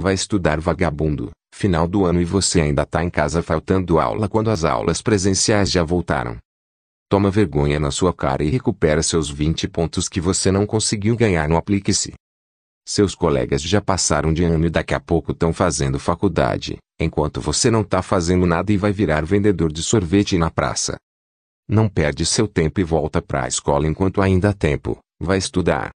Vai estudar vagabundo, final do ano e você ainda tá em casa faltando aula quando as aulas presenciais já voltaram. Toma vergonha na sua cara e recupera seus 20 pontos que você não conseguiu ganhar no Aplique-se. Seus colegas já passaram de ano e daqui a pouco estão fazendo faculdade, enquanto você não tá fazendo nada e vai virar vendedor de sorvete na praça. Não perde seu tempo e volta para a escola enquanto ainda há tempo, vai estudar.